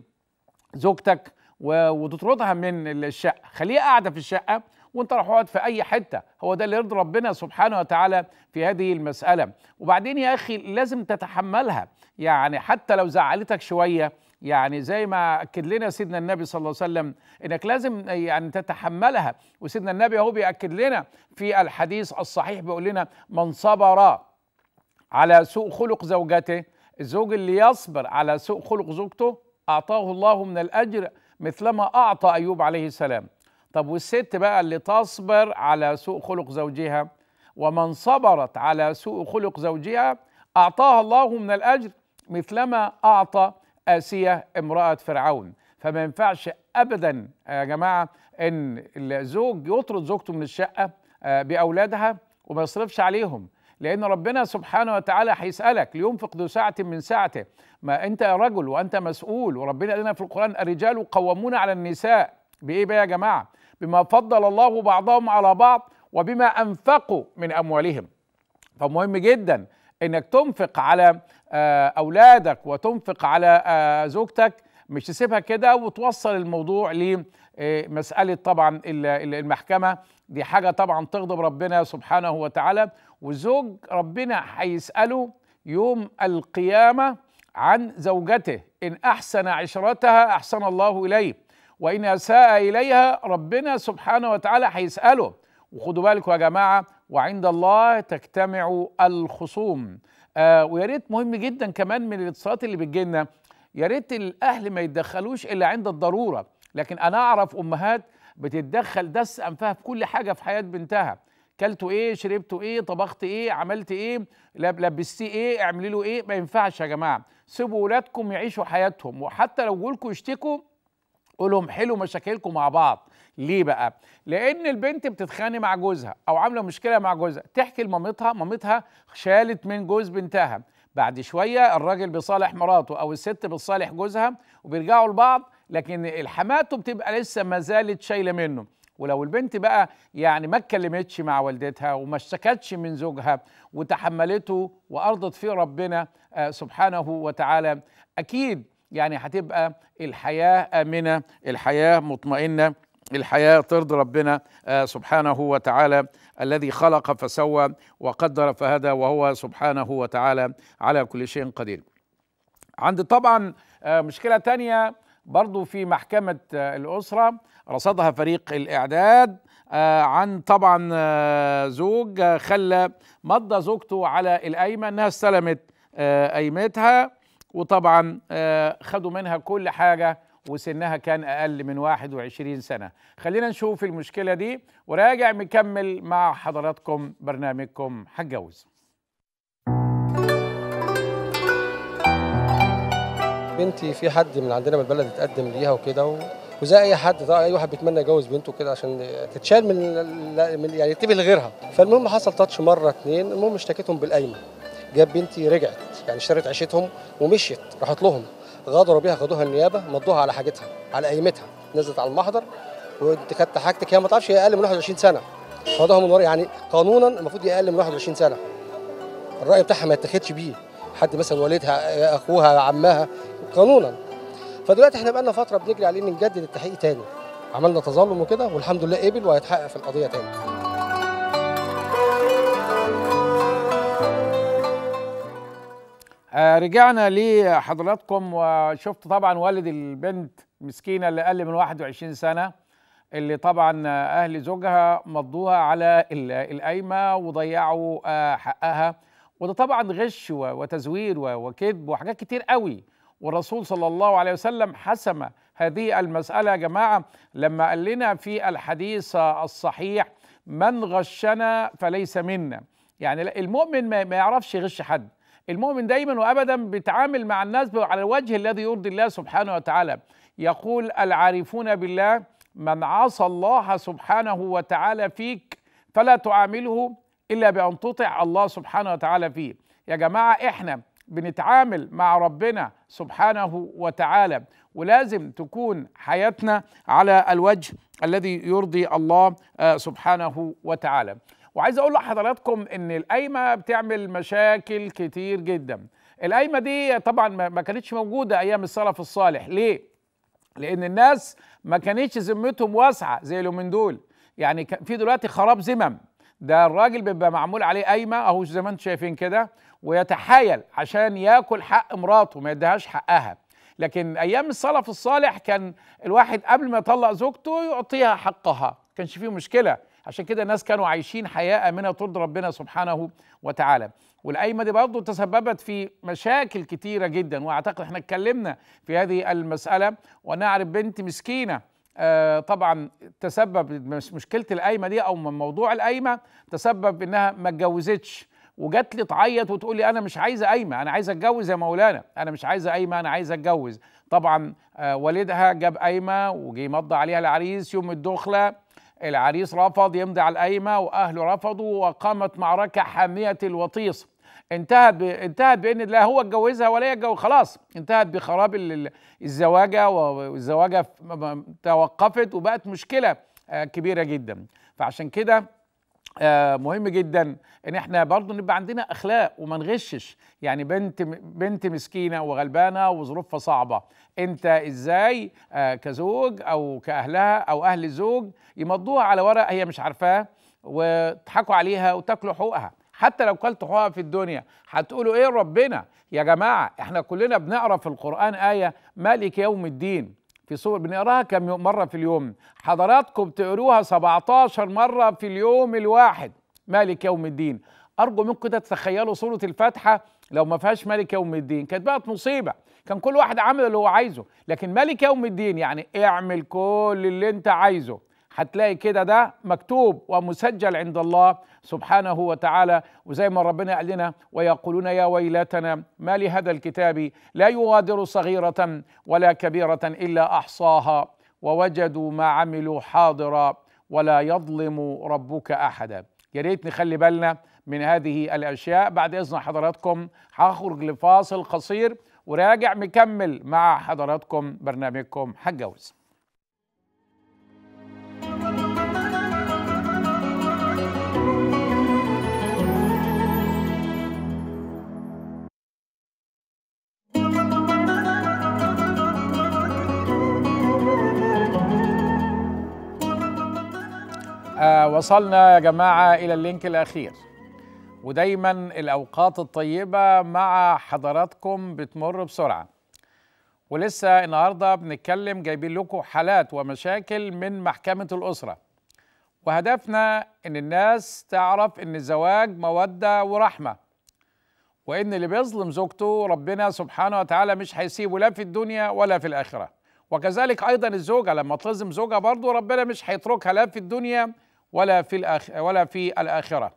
A: زوجتك وتطردها من الشقه خليها قاعده في الشقه وانت راح اقعد في اي حته هو ده اللي يرضي ربنا سبحانه وتعالى في هذه المساله وبعدين يا اخي لازم تتحملها يعني حتى لو زعلتك شويه يعني زي ما اكد لنا سيدنا النبي صلى الله عليه وسلم انك لازم يعني تتحملها وسيدنا النبي هو بياكد لنا في الحديث الصحيح بيقول لنا من صبر على سوء خلق زوجته الزوج اللي يصبر على سوء خلق زوجته اعطاه الله من الاجر مثلما اعطى ايوب عليه السلام طب والست بقى اللي تصبر على سوء خلق زوجها ومن صبرت على سوء خلق زوجها اعطاها الله من الاجر مثلما اعطى آسية امرأة فرعون فما ينفعش أبدا آه، يا جماعة إن الزوج يطرد زوجته من الشقة آه، بأولادها وما يصرفش عليهم لأن ربنا سبحانه وتعالى هيسألك لينفق ذو ساعة من ساعته ما أنت يا رجل وأنت مسؤول وربنا لنا في القرآن الرجال قوامون على النساء بإيه بقى يا جماعة بما فضل الله بعضهم على بعض وبما أنفقوا من أموالهم فمهم جدا انك تنفق على آه، أولادك وتنفق على آه، زوجتك مش تسيبها كده وتوصل الموضوع لمسألة آه، طبعا المحكمة دي حاجة طبعا تغضب ربنا سبحانه وتعالى وزوج ربنا هيسأله يوم القيامة عن زوجته إن أحسن عشرتها أحسن الله إليه وإن أساء إليها ربنا سبحانه وتعالى هيسأله وخدوا بالكم يا جماعة وعند الله تجتمع الخصوم آه ويا ريت مهم جدا كمان من الاتصالات اللي بتجي لنا يا ريت الاهل ما يتدخلوش الا عند الضروره لكن انا اعرف امهات بتتدخل دس انفها في كل حاجه في حياه بنتها كلتوا ايه شربتوا ايه طبخت ايه عملت ايه لبستيه ايه اعملي له ايه ما ينفعش يا جماعه سيبوا ولادكم يعيشوا حياتهم وحتى لو لكم يشتكوا قول لهم حلوا مشاكلكم مع بعض ليه بقى لان البنت بتتخانق مع جوزها او عامله مشكله مع جوزها تحكي لمامتها مامتها شالت من جوز بنتها بعد شويه الراجل بيصالح مراته او الست بتصالح جوزها وبيرجعوا لبعض لكن الحماته بتبقى لسه ما زالت شايله منه ولو البنت بقى يعني ما اتكلمتش مع والدتها وما اشتكتش من زوجها وتحملته وارضت فيه ربنا آه، سبحانه وتعالى اكيد يعني هتبقى الحياه امنه الحياه مطمئنه الحياة ترضي ربنا آه، سبحانه وتعالى الذي خلق فسوى وقدر فهدى وهو سبحانه وتعالى على كل شيء قدير عند طبعا آه، مشكلة تانية برضو في محكمة آه، الأسرة رصدها فريق الإعداد عن طبعا زوج خلى مضى زوجته على القايمة أنها استلمت قايمتها وطبعا خدوا منها كل حاجة وسنها كان أقل من 21 سنة خلينا نشوف المشكلة دي وراجع مكمل مع حضراتكم برنامجكم هتجوز
C: بنتي في حد من عندنا من البلد اتقدم ليها وكده و... وزي اي حد طبعا اي واحد بيتمنى يجوز بنته كده عشان تتشال من من يعني تبي لغيرها فالمهم حصل تاتش مره اتنين المهم اشتكيتهم بالقايمه جاب بنتي رجعت يعني اشترت عيشتهم ومشيت راحت لهم غدروا بيها خدوها النيابه مضوها على حاجتها على قيمتها نزلت على المحضر وانت خدت حاجتك هي ما تعرفش هي اقل من 21 سنه خدوها من ورا يعني قانونا المفروض هي اقل من 21 سنه الراي بتاعها ما يتاخدش بيه حد مثلا والدها اخوها عمها قانونا فدلوقتي احنا بقالنا فتره بنجري عليه نجدد التحقيق تاني عملنا تظلم وكده والحمد لله قبل وهيتحقق في القضيه تاني
A: آه، رجعنا لحضراتكم وشفت طبعا والد البنت مسكينه اللي اقل من 21 سنه اللي طبعا اهل زوجها مضوها على القايمه وضيعوا آه، حقها وده طبعا غش وتزوير وكذب وحاجات كتير قوي والرسول صلى الله عليه وسلم حسم هذه المساله يا جماعه لما قال لنا في الحديث الصحيح من غشنا فليس منا يعني المؤمن ما يعرفش يغش حد المؤمن دايما وابدا بيتعامل مع الناس على الوجه الذي يرضي الله سبحانه وتعالى يقول العارفون بالله من عصى الله سبحانه وتعالى فيك فلا تعامله الا بان تطع الله سبحانه وتعالى فيه يا جماعه احنا بنتعامل مع ربنا سبحانه وتعالى ولازم تكون حياتنا على الوجه الذي يرضي الله آه، سبحانه وتعالى وعايز اقول لحضراتكم ان القايمه بتعمل مشاكل كتير جدا القايمه دي طبعا ما كانتش موجوده ايام السلف الصالح ليه لان الناس ما كانتش ذمتهم واسعه زي من دول يعني في دلوقتي خراب ذمم ده الراجل بيبقى معمول عليه قايمه اهو زي ما انتم شايفين كده ويتحايل عشان ياكل حق مراته ما يديهاش حقها لكن ايام السلف الصالح كان الواحد قبل ما يطلق زوجته يعطيها حقها كانش فيه مشكله عشان كده الناس كانوا عايشين حياه امنه ترضي ربنا سبحانه وتعالى والأيمة دي برضو تسببت في مشاكل كتيره جدا واعتقد احنا اتكلمنا في هذه المساله ونعرف بنت مسكينه آه طبعا تسبب مشكله القايمه دي او من موضوع القايمه تسبب انها ما اتجوزتش وجات لي تعيط وتقول لي انا مش عايزه قايمه انا عايزه اتجوز يا مولانا انا مش عايزه قايمه انا عايزه اتجوز طبعا آه والدها جاب قايمه وجي مضى عليها العريس يوم الدخله العريس رفض يمضي على القايمة وأهله رفضوا وقامت معركة حامية الوطيس انتهت ب... انتهت بان لا هو اتجوزها ولا يتجوز خلاص انتهت بخراب الزواجه والزواجه توقفت وبقت مشكله آه، كبيره جدا فعشان كده آه، مهم جدا ان احنا برضو نبقى عندنا اخلاق وما نغشش يعني بنت بنت مسكينه وغلبانه وظروفها صعبه انت ازاي آه، كزوج او كاهلها او اهل الزوج يمضوها على ورق هي مش عارفاه وتضحكوا عليها وتاكلوا حقوقها حتى لو كلت حقوقها في الدنيا هتقولوا ايه ربنا يا جماعه احنا كلنا بنقرا في القران ايه مالك يوم الدين في صور بنقراها كم مرة في اليوم حضراتكم تقروها 17 مرة في اليوم الواحد مالك يوم الدين أرجو منكم كده تتخيلوا سورة الفاتحة لو ما فيهاش مالك يوم الدين كانت بقت مصيبة كان كل واحد عمل اللي هو عايزه لكن مالك يوم الدين يعني اعمل كل اللي انت عايزه هتلاقي كده ده مكتوب ومسجل عند الله سبحانه وتعالى وزي ما ربنا قال لنا ويقولون يا ويلتنا ما لهذا الكتاب لا يغادر صغيرة ولا كبيرة إلا أحصاها ووجدوا ما عملوا حاضرا ولا يظلم ربك أحدا يا ريت نخلي بالنا من هذه الأشياء بعد إذن حضراتكم هخرج لفاصل قصير وراجع مكمل مع حضراتكم برنامجكم هتجوز آه وصلنا يا جماعة إلى اللينك الأخير ودايما الأوقات الطيبة مع حضراتكم بتمر بسرعة ولسه النهاردة بنتكلم جايبين لكم حالات ومشاكل من محكمة الأسرة وهدفنا إن الناس تعرف إن الزواج مودة ورحمة وإن اللي بيظلم زوجته ربنا سبحانه وتعالى مش هيسيبه لا في الدنيا ولا في الآخرة وكذلك ايضا الزوجه لما تظلم زوجها برضه ربنا مش هيتركها لا في الدنيا ولا في الأخ ولا في الآخرة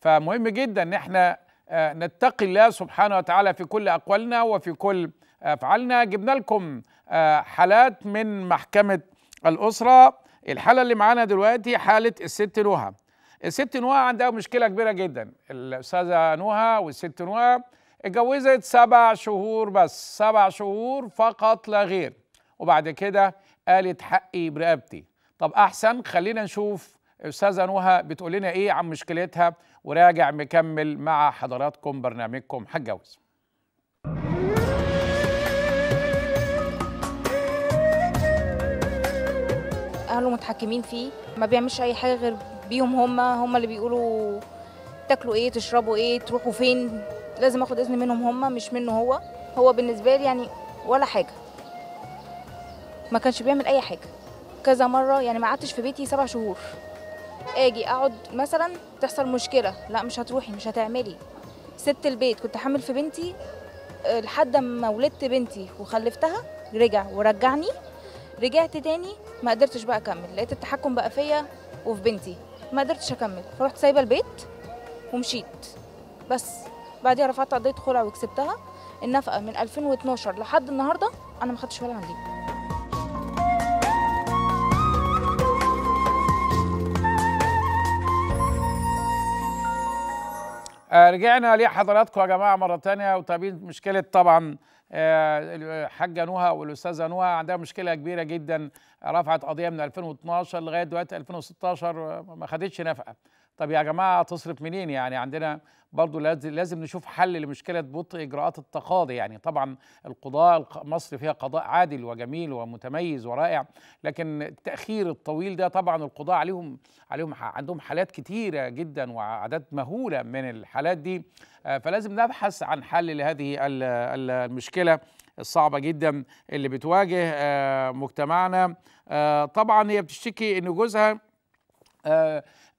A: فمهم جدا ان احنا آه، نتقي الله سبحانه وتعالى في كل أقوالنا وفي كل أفعالنا جبنا لكم آه، حالات من محكمة الأسرة الحالة اللي معانا دلوقتي حالة الست نوها الست نوها عندها مشكلة كبيرة جدا الأستاذة نوها والست نوها اتجوزت سبع شهور بس سبع شهور فقط لا غير وبعد كده قالت حقي برقبتي طب أحسن خلينا نشوف استاذه نوها بتقول لنا ايه عن مشكلتها وراجع مكمل مع حضراتكم برنامجكم هتجوز
D: اهله متحكمين فيه ما بيعملش اي حاجه غير بيهم هم هم اللي بيقولوا تاكلوا ايه تشربوا ايه تروحوا فين لازم اخد اذن منهم هم مش منه هو هو بالنسبه لي يعني ولا حاجه ما كانش بيعمل اي حاجه كذا مره يعني ما قعدتش في بيتي سبع شهور اجي اقعد مثلا تحصل مشكله لا مش هتروحي مش هتعملي سبت البيت كنت حامل في بنتي آه، لحد ما ولدت بنتي وخلفتها رجع ورجعني رجعت تاني ما قدرتش بقى اكمل لقيت التحكم بقى فيا وفي بنتي ما قدرتش اكمل فرحت سايبه البيت ومشيت بس بعديها رفعت قضيه خلع وكسبتها النفقه من 2012 لحد النهارده انا ما خدتش ولا عندي
A: آه، رجعنا ليه حضراتكم يا جماعه مره تانية وتابعين مشكله طبعا آه، الحاجه نهى والاستاذه نهى عندها مشكله كبيره جدا رفعت قضيه من 2012 لغايه دلوقتي 2016 آه، ما خدتش نفقه طب يا جماعه تصرف منين يعني عندنا برضو لازم نشوف حل لمشكله بطء اجراءات التقاضي يعني طبعا القضاء مصر فيها قضاء عادل وجميل ومتميز ورائع لكن التاخير الطويل ده طبعا القضاء عليهم عليهم عندهم حالات كتيره جدا واعداد مهوله من الحالات دي آه، فلازم نبحث عن حل لهذه المشكله الصعبه جدا اللي بتواجه آه، مجتمعنا آه، طبعا هي بتشتكي ان جوزها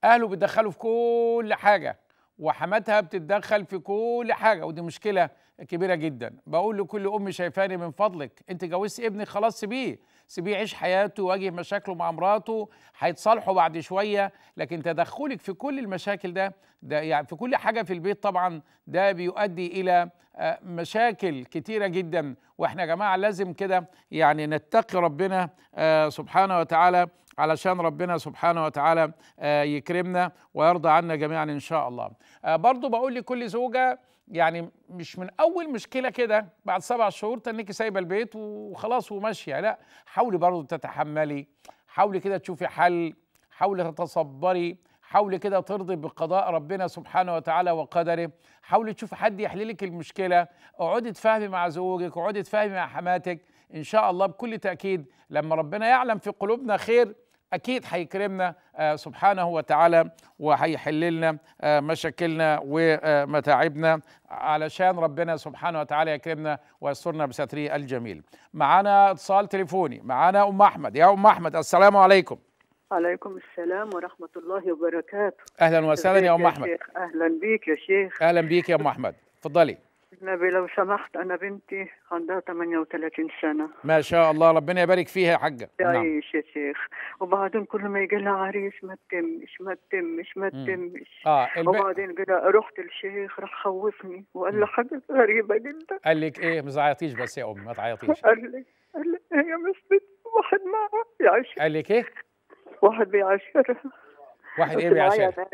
A: اهله بيتدخلوا في كل حاجه وحماتها بتتدخل في كل حاجه ودي مشكله كبيره جدا بقول لكل ام شايفاني من فضلك انت جوزتي ابنك خلاص بيه سيبيه يعيش حياته يواجه مشاكله مع مراته هيتصالحوا بعد شويه لكن تدخلك في كل المشاكل ده ده يعني في كل حاجه في البيت طبعا ده بيؤدي الى آه، مشاكل كتيره جدا واحنا يا جماعه لازم كده يعني نتقي ربنا آه، سبحانه وتعالى علشان ربنا سبحانه وتعالى آه، يكرمنا ويرضى عنا جميعا ان شاء الله برضو بقول لكل زوجه يعني مش من اول مشكله كده بعد سبع شهور تنكي سايبه البيت وخلاص وماشيه لا حاولي برضه تتحملي حاولي كده تشوفي حل حاولي تتصبري حاولي كده ترضي بقضاء ربنا سبحانه وتعالى وقدره حاولي تشوفي حد يحللك المشكله اقعدي تفهمي مع زوجك اقعدي تفهمي مع حماتك ان شاء الله بكل تاكيد لما ربنا يعلم في قلوبنا خير اكيد هيكرمنا آه، سبحانه وتعالى وهيحل لنا آه، مشاكلنا ومتاعبنا علشان ربنا سبحانه وتعالى يكرمنا ويسترنا بستره الجميل معانا اتصال تليفوني معانا ام احمد يا ام احمد السلام عليكم
B: عليكم السلام ورحمة الله وبركاته
A: أهلا وسهلا يا أم أحمد
B: أهلا بيك يا شيخ
A: أهلا بيك يا أم أحمد اتفضلي
B: نبي لو سمحت أنا بنتي عندها 38 سنة
A: ما شاء الله ربنا يبارك فيها يا حاجة تعيش
B: نعم. يا شيخ وبعدين كل ما يجي لها عريس ما تتمش ما تتمش ما تتمش
A: آه الب... وبعدين
B: كده رحت للشيخ راح خوفني وقال لي حاجة غريبة جدا
A: قال لك إيه ما تعيطيش بس يا أمي ما تعيطيش قال
E: لي قال لي هي مش
A: واحد معها يعيش قال لك إيه؟ واحد بيعاشرها واحد إيه بيعاشرها؟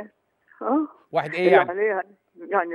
A: اه واحد إيه, إيه يعني؟
E: عليها
B: يعني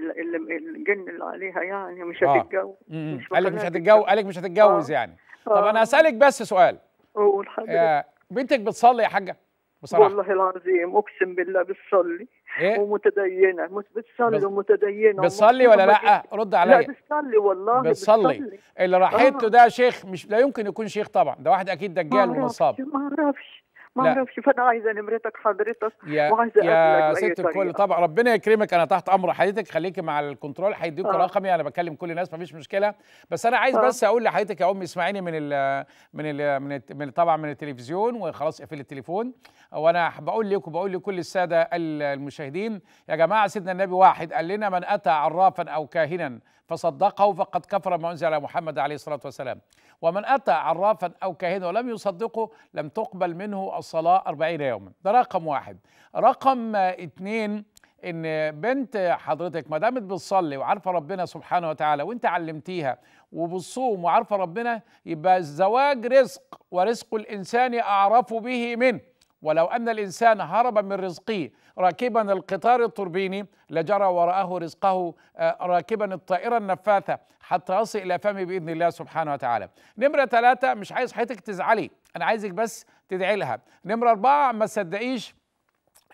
B: الجن اللي عليها يعني مش آه. هتتجوز
A: مش قالك مش هتتجوز قالك مش هتتجوز آه. يعني آه. طب آه. انا اسالك بس سؤال قول حضرتك آه، بنتك بتصلي يا حاجه بصراحه
B: والله العظيم اقسم بالله بتصلي إيه؟ ومتدينه مش بتصلي بز... ومتدينه بتصلي ولا لا رد عليا لا بتصلي والله بتصلي
A: اللي راحته آه. ده شيخ مش لا يمكن يكون شيخ طبعا ده واحد اكيد دجال ومصاب ما اعرفش ما اعرفش
B: فانا عايزه نمرتك حضرتك يا وعايزه يا ست الكل
A: طبعا ربنا يكرمك انا تحت امر حضرتك خليكي مع الكنترول هيديكوا آه. رقمي انا بكلم كل الناس مفيش مشكله بس انا عايز آه. بس اقول لحضرتك يا امي اسمعيني من الـ من الـ من, الـ من طبعا من التلفزيون وخلاص اقفل التليفون وانا بقول لكم بقول لكل الساده المشاهدين يا جماعه سيدنا النبي واحد قال لنا من اتى عرافا او كاهنا فصدقه فقد كفر ما أنزل على محمد عليه الصلاة والسلام ومن أتى عرافا أو كاهنا ولم يصدقه لم تقبل منه الصلاة أربعين يوما ده رقم واحد رقم اثنين ان بنت حضرتك ما دامت بتصلي وعارفه ربنا سبحانه وتعالى وانت علمتيها وبتصوم وعارفه ربنا يبقى الزواج رزق ورزق الانسان اعرف به منه ولو أن الإنسان هرب من رزقه راكبا القطار التوربيني لجرى وراءه رزقه آه، راكبا الطائرة النفاثة حتى يصل إلى فمه بإذن الله سبحانه وتعالى نمرة ثلاثة مش عايز حياتك تزعلي أنا عايزك بس تدعي لها نمرة أربعة ما تصدقيش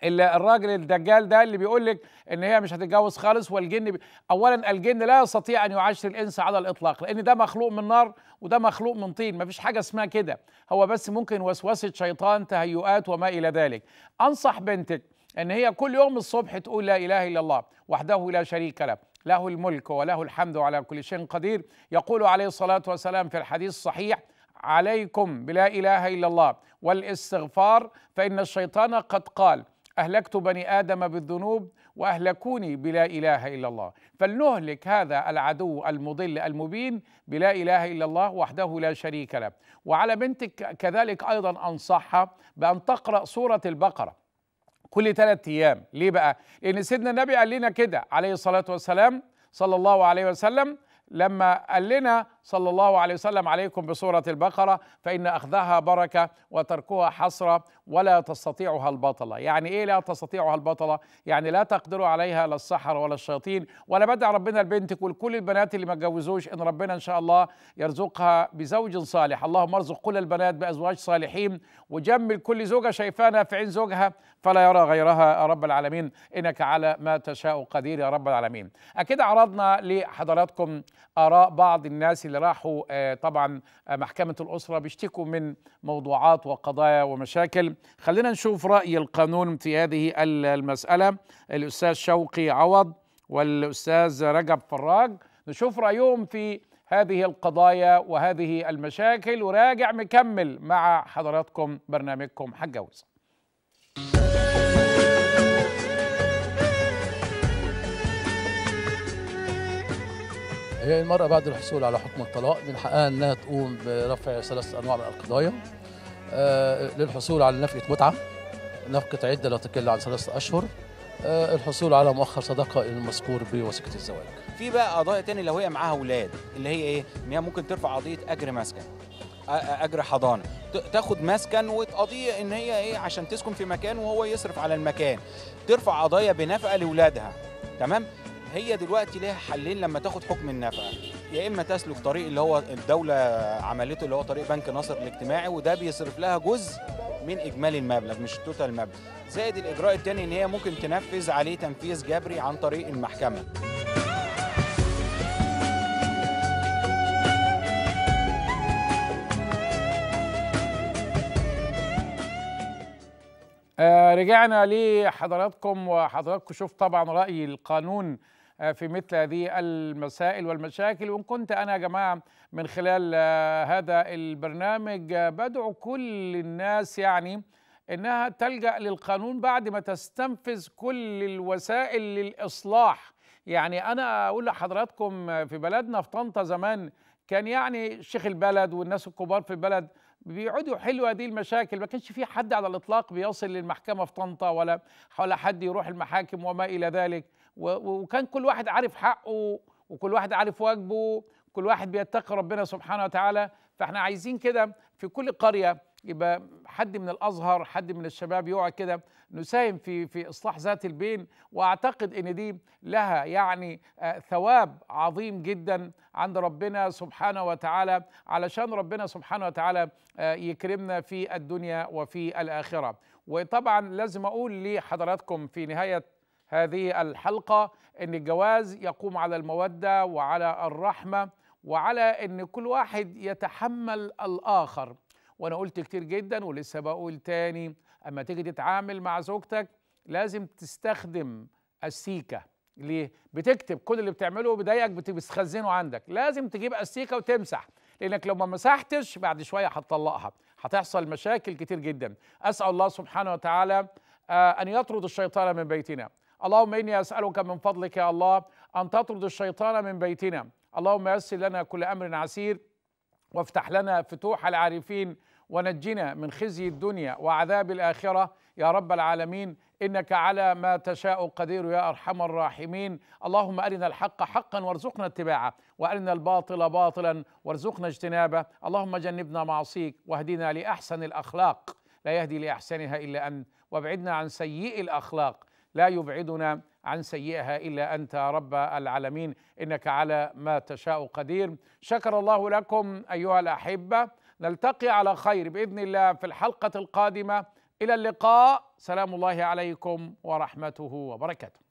A: الراجل الدجال ده اللي بيقول لك ان هي مش هتتجوز خالص والجن بي... اولا الجن لا يستطيع ان يعاشر الانس على الاطلاق لان ده مخلوق من نار وده مخلوق من طين مفيش حاجه اسمها كده هو بس ممكن وسوسه شيطان تهيؤات وما الى ذلك انصح بنتك ان هي كل يوم الصبح تقول لا اله الا الله وحده لا شريك له له الملك وله الحمد على كل شيء قدير يقول عليه الصلاه والسلام في الحديث الصحيح عليكم بلا اله الا الله والاستغفار فان الشيطان قد قال أهلكت بني آدم بالذنوب وأهلكوني بلا إله إلا الله فلنهلك هذا العدو المضل المبين بلا إله إلا الله وحده لا شريك له وعلى بنتك كذلك أيضا أنصحها بأن تقرأ سورة البقرة كل ثلاثة أيام ليه بقى؟ لأن سيدنا النبي قال لنا كده عليه الصلاة والسلام صلى الله عليه وسلم لما قال لنا صلى الله عليه وسلم عليكم بسورة البقرة فإن أخذها بركة وتركها حسرة ولا تستطيعها البطلة يعني إيه لا تستطيعها البطلة؟ يعني لا تقدر عليها لا السحر ولا الشياطين ولا بدع ربنا لبنتك ولكل البنات اللي ما تجوزوش إن ربنا إن شاء الله يرزقها بزوج صالح اللهم ارزق كل البنات بأزواج صالحين وجمل كل زوجة شايفانا في عين زوجها فلا يرى غيرها يا رب العالمين إنك على ما تشاء قدير يا رب العالمين أكيد عرضنا لحضراتكم آراء بعض الناس اللي راحوا آه، طبعا آه، محكمة الأسرة بيشتكوا من موضوعات وقضايا ومشاكل خلينا نشوف رأي القانون في هذه المسألة الأستاذ شوقي عوض والأستاذ رجب فراج نشوف رأيهم في هذه القضايا وهذه المشاكل وراجع مكمل مع حضراتكم برنامجكم حجوز هي المرأة بعد الحصول على حكم الطلاق من حقها أنها تقوم برفع ثلاث أنواع من القضايا آه، للحصول على نفقة متعة نفقة عدة لا تقل عن ثلاثة أشهر آه، الحصول على مؤخر صدقه المذكور بوثيقة الزواج
C: في بقى قضايا تاني لو هي معاها أولاد اللي هي إيه؟ إن هي ممكن ترفع قضية أجر مسكن أجر حضانة تاخد مسكن وتقضيه إن هي إيه عشان تسكن في مكان وهو يصرف على المكان ترفع قضايا بنفقة لأولادها تمام هي دلوقتي ليها حلين لما تاخد حكم النفقه يا اما تسلك طريق اللي هو الدوله عملته اللي هو طريق بنك ناصر الاجتماعي وده بيصرف لها جزء من اجمالي المبلغ مش التوتال المبلغ زائد الاجراء الثاني ان هي ممكن تنفذ عليه تنفيذ جبري عن طريق المحكمه
A: آه، رجعنا لحضراتكم وحضراتكم شوف طبعا رأي القانون آه، في مثل هذه المسائل والمشاكل وإن كنت أنا يا جماعة من خلال آه، هذا البرنامج آه، بدعو كل الناس يعني انها تلجا للقانون بعد ما تستنفذ كل الوسائل للاصلاح يعني انا اقول لحضراتكم في بلدنا في طنطا زمان كان يعني شيخ البلد والناس الكبار في البلد بيقعدوا يحلوا هذه المشاكل ما كانش في حد على الاطلاق بيصل للمحكمه في طنطا ولا ولا حد يروح المحاكم وما الى ذلك وكان كل واحد عارف حقه وكل واحد عارف واجبه كل واحد بيتقي ربنا سبحانه وتعالى فاحنا عايزين كده في كل قريه يبقى حد من الازهر حد من الشباب يقعد كده نساهم في في اصلاح ذات البين واعتقد ان دي لها يعني آه، ثواب عظيم جدا عند ربنا سبحانه وتعالى علشان ربنا سبحانه وتعالى آه، يكرمنا في الدنيا وفي الاخره وطبعا لازم اقول لحضراتكم في نهايه هذه الحلقة أن الجواز يقوم على المودة وعلى الرحمة وعلى أن كل واحد يتحمل الآخر وأنا قلت كتير جدا ولسه بقول تاني أما تيجي تتعامل مع زوجتك لازم تستخدم السيكة ليه؟ بتكتب كل اللي بتعمله بيضايقك بتخزنه عندك لازم تجيب السيكة وتمسح لأنك لو ما مسحتش بعد شوية هتطلقها هتحصل مشاكل كتير جدا أسأل الله سبحانه وتعالى آه، أن يطرد الشيطان من بيتنا اللهم إني أسألك من فضلك يا الله أن تطرد الشيطان من بيتنا اللهم يسر لنا كل أمر عسير وافتح لنا فتوح العارفين ونجنا من خزي الدنيا وعذاب الآخرة يا رب العالمين إنك على ما تشاء قدير يا أرحم الراحمين اللهم أرنا الحق حقا وارزقنا اتباعه وأرنا الباطل باطلا وارزقنا اجتنابه اللهم جنبنا معصيك واهدنا لأحسن الأخلاق لا يهدي لأحسنها إلا أنت وابعدنا عن سيئ الأخلاق لا يبعدنا عن سيئها الا انت رب العالمين انك على ما تشاء قدير شكر الله لكم ايها الاحبه نلتقي على خير باذن الله في الحلقه القادمه الى اللقاء سلام الله عليكم ورحمته وبركاته